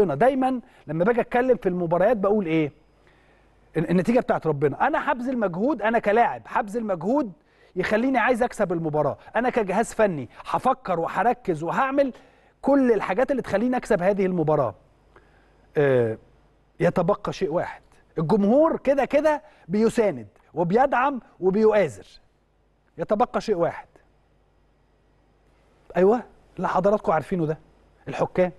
ربنا دايما لما باجي اتكلم في المباريات بقول ايه النتيجه بتاعت ربنا انا حبذل مجهود انا كلاعب حبذل مجهود يخليني عايز اكسب المباراه انا كجهاز فني هفكر وهركز وهعمل كل الحاجات اللي تخليني اكسب هذه المباراه آه، يتبقى شيء واحد الجمهور كده كده بيساند وبيدعم وبيؤازر يتبقى شيء واحد ايوه اللي حضراتكم عارفينه ده الحكام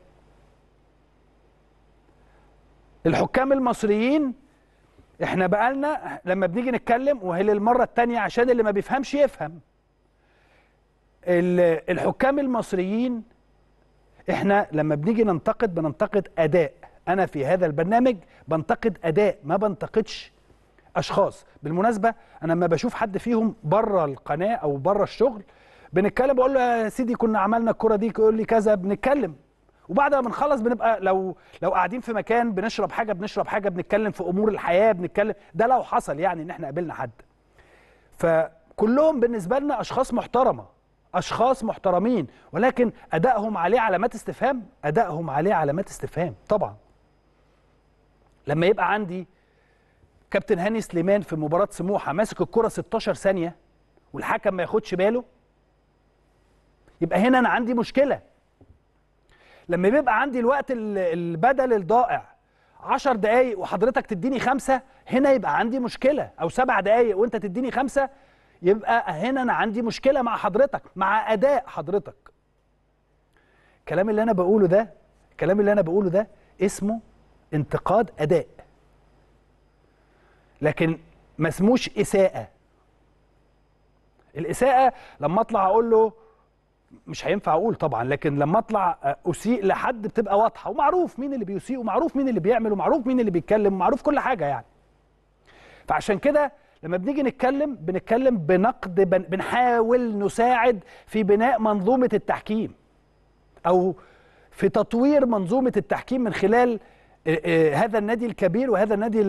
الحكام المصريين احنا بقالنا لما بنيجي نتكلم وهي للمره الثانيه عشان اللي ما بيفهمش يفهم الحكام المصريين احنا لما بنيجي ننتقد بننتقد اداء انا في هذا البرنامج بنتقد اداء ما بنتقدش اشخاص بالمناسبه انا لما بشوف حد فيهم بره القناه او بره الشغل بنتكلم بقول له يا سيدي كنا عملنا الكره دي يقول لي كذا بنتكلم وبعد ما بنخلص بنبقى لو لو قاعدين في مكان بنشرب حاجه بنشرب حاجه بنتكلم في امور الحياه بنتكلم ده لو حصل يعني ان احنا قابلنا حد فكلهم بالنسبه لنا اشخاص محترمه اشخاص محترمين ولكن ادائهم عليه علامات استفهام ادائهم عليه علامات استفهام طبعا لما يبقى عندي كابتن هاني سليمان في مباراه سموحه ماسك الكره 16 ثانيه والحكم ما ياخدش باله يبقى هنا انا عندي مشكله لما بيبقى عندي الوقت البدل الضائع 10 دقايق وحضرتك تديني خمسة هنا يبقى عندي مشكلة أو سبع دقايق وأنت تديني خمسة يبقى هنا أنا عندي مشكلة مع حضرتك مع أداء حضرتك الكلام اللي أنا بقوله ده الكلام اللي أنا بقوله ده اسمه انتقاد أداء لكن ما اسموش إساءة الإساءة لما أطلع أقول له مش هينفع اقول طبعا لكن لما اطلع آه، اسيء لحد بتبقى واضحه ومعروف مين اللي بيسيء ومعروف مين اللي بيعمل ومعروف مين اللي بيتكلم ومعروف كل حاجه يعني فعشان كده لما بنيجي نتكلم بنتكلم بنقد بنحاول نساعد في بناء منظومه التحكيم او في تطوير منظومه التحكيم من خلال آه، آه، هذا النادي الكبير وهذا النادي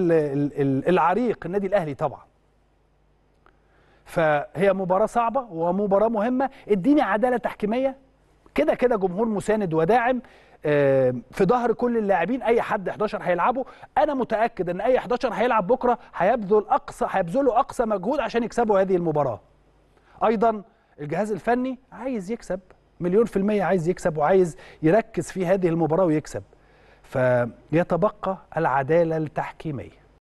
العريق النادي الاهلي طبعا فهي مباراه صعبه ومباراه مهمه اديني عداله تحكيميه كده كده جمهور مساند وداعم في ظهر كل اللاعبين اي حد 11 هيلعبوا انا متاكد ان اي 11 هيلعب بكره هيبذل اقصى هيبذلوا اقصى مجهود عشان يكسبوا هذه المباراه ايضا الجهاز الفني عايز يكسب مليون في المية عايز يكسب وعايز يركز في هذه المباراة ويكسب فيتبقى العدالة التحكيمية